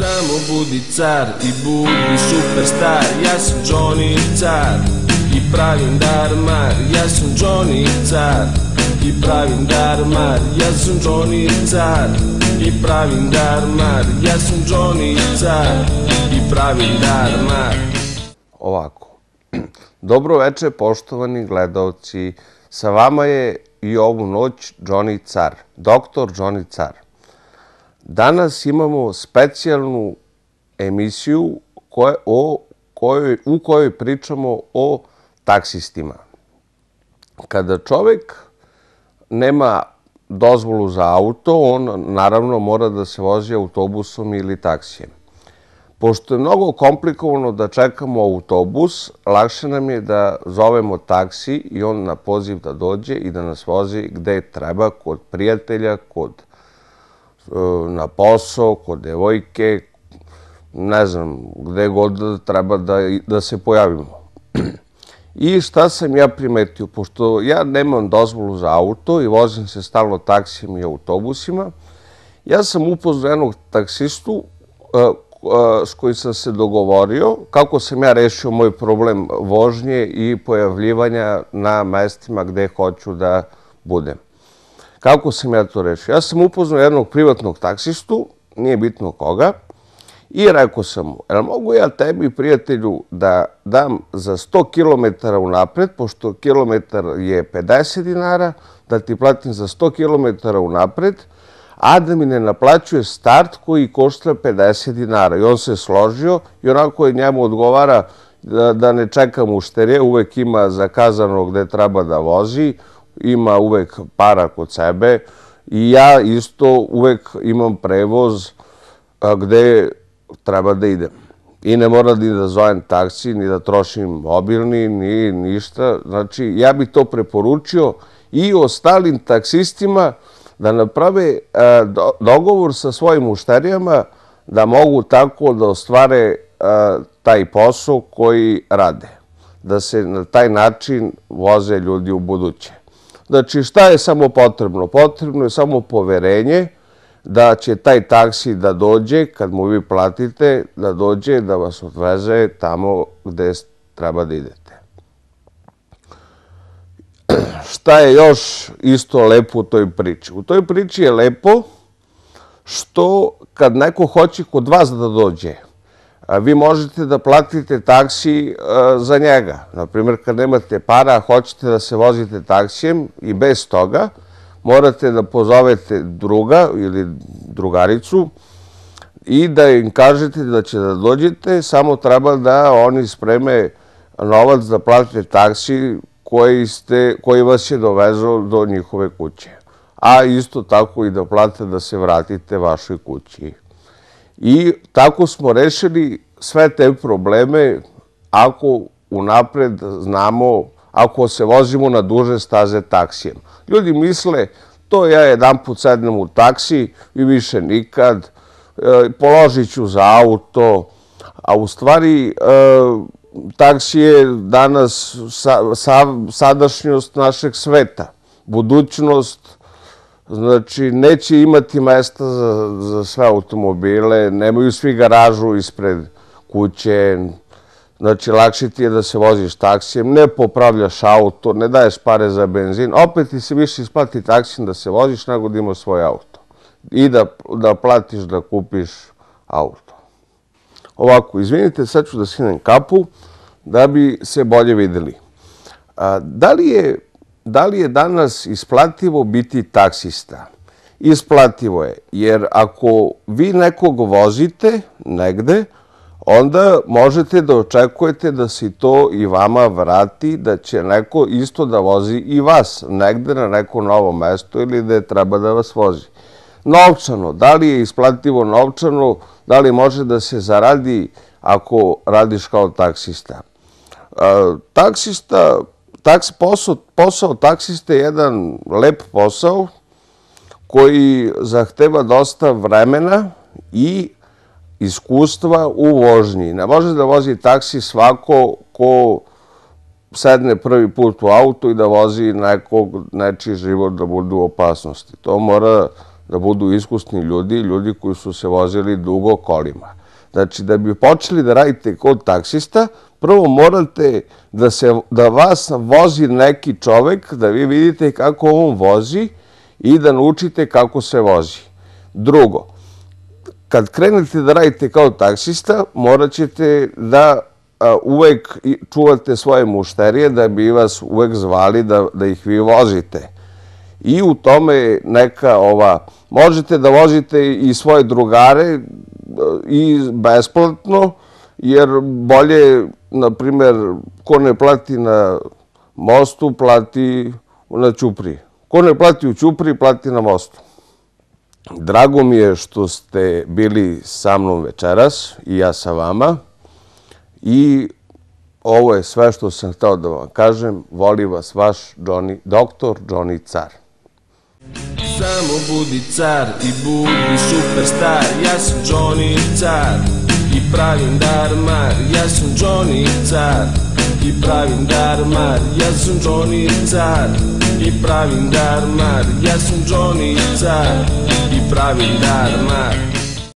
samo budi car i budi superstar Ja sam Johnny car i pravim dar mar Ja sam Johnny car i pravim dar mar Ja sam Johnny car i pravim dar mar Ja sam Johnny car i pravim dar mar Ovako, dobro veče poštovani gledalci Sa vama je i ovu noć Johnny car, doktor Johnny car Danas imamo specijalnu emisiju u kojoj pričamo o taksistima. Kada čovek nema dozvolu za auto, on naravno mora da se vozi autobusom ili taksijem. Pošto je mnogo komplikovano da čekamo autobus, lakše nam je da zovemo taksi i on na poziv da dođe i da nas vozi gde treba, kod prijatelja, kod prijatelja, E, na posao, kod devojke, ne znam, gde god treba da, da se pojavimo. I šta sam ja primetio, pošto ja nemam dozvolu za auto i vozim se stalno taksijem i autobusima, ja sam upoznao jednog taksistu e, e, s kojim sam se dogovorio kako sam ja rešio moj problem vožnje i pojavljivanja na mestima gde hoću da budem. Kako sam ja to rešio? Ja sam upoznao jednog privatnog taksistu, nije bitno koga, i rekao sam mu, jel mogu ja tebi, prijatelju, da dam za 100 km unapred, pošto kilometar je 50 dinara, da ti platim za 100 km unapred, a da mi ne naplaćuje start koji košta 50 dinara. I on se složio i onako je njemu odgovara da ne čeka mušterje, uvek ima zakazano gde treba da vozi, ima uvek para kod sebe i ja isto uvek imam prevoz gde treba da idem. I ne moram ni da zovem taksi, ni da trošim mobilni, ni ništa. Znači, ja bih to preporučio i ostalim taksistima da naprave dogovor sa svojim mušterijama da mogu tako da ostvare taj posao koji rade. Da se na taj način voze ljudi u buduće. Znači, šta je samo potrebno? Potrebno je samo poverenje da će taj taksi da dođe, kad mu vi platite, da dođe da vas odveze tamo gde treba da idete. Šta je još isto lepo u toj priči? U toj priči je lepo što kad neko hoće kod vas da dođe, vi možete da platite taksi e, za njega. Naprimjer, kad nemate para, hoćete da se vozite taksijem i bez toga morate da pozovete druga ili drugaricu i da im kažete da će da dođete, samo treba da oni spreme novac da platite taksi koji vas je dovezao do njihove kuće. A isto tako i da plate da se vratite vašoj kući. I tako smo rešili sve te probleme ako u napred znamo, ako se vozimo na duže staze taksijem. Ljudi misle, to ja jedan put sednem u taksi i više nikad, e, položit ću za auto, a u stvari e, taksi je danas sadašnjost našeg sveta, budućnost Znači, neće imati mesta za sve automobile, nemaju svi garažu ispred kuće. Znači, lakše ti je da se voziš taksijem, ne popravljaš auto, ne daješ pare za benzin. Opet ti se više isplati taksijem da se voziš nego da ima svoj auto. I da platiš da kupiš auto. Ovako, izvinite, sad ću da skinem kapu da bi se bolje videli. Da li je da li je danas isplativo biti taksista? Isplativo je, jer ako vi nekog vozite negde, onda možete da očekujete da se to i vama vrati, da će neko isto da vozi i vas negde na neko novo mesto ili da je treba da vas vozi. Novčano, da li je isplativo novčano, da li može da se zaradi ako radiš kao taksista? E, taksista, taksi posao, posao taksiste je jedan lep posao koji zahteva dosta vremena i iskustva u vožnji. Ne može da vozi taksi svako ko sedne prvi put u auto i da vozi nekog, nečiji život da bude u opasnosti. To mora da budu iskusni ljudi, ljudi koji su se vozili dugo kolima. Znači, da bi počeli da radite kod taksista, prvo morate da vas vozi neki čovek, da vi vidite kako on vozi i da naučite kako se vozi. Drugo, kad krenete da radite kao taksista, morat ćete da uvek čuvate svoje mušterije, da bi vas uvek zvali da ih vi vozite. I u tome neka ova... Možete da vozite i svoje drugare i besplatno, jer bolje, na primjer, ko ne plati na mostu, plati na Čupri. Ko ne plati u Čupri, plati na mostu. Drago mi je što ste bili sa mnom večeras i ja sa vama. I ovo je sve što sam htio da vam kažem. Voli vas vaš Johnny, doktor Johnny Car. Samo budi car i budi superstar. Ja sam Johnny Car pravim darmar, ja sam Johnny Car I pravim darmar, ja sam Johnny Car I pravim darmar, ja sam Johnny Car I pravim darmar ja